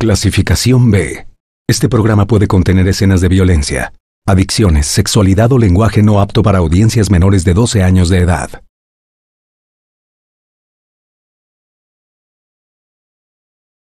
Clasificación B. Este programa puede contener escenas de violencia, adicciones, sexualidad o lenguaje no apto para audiencias menores de 12 años de edad.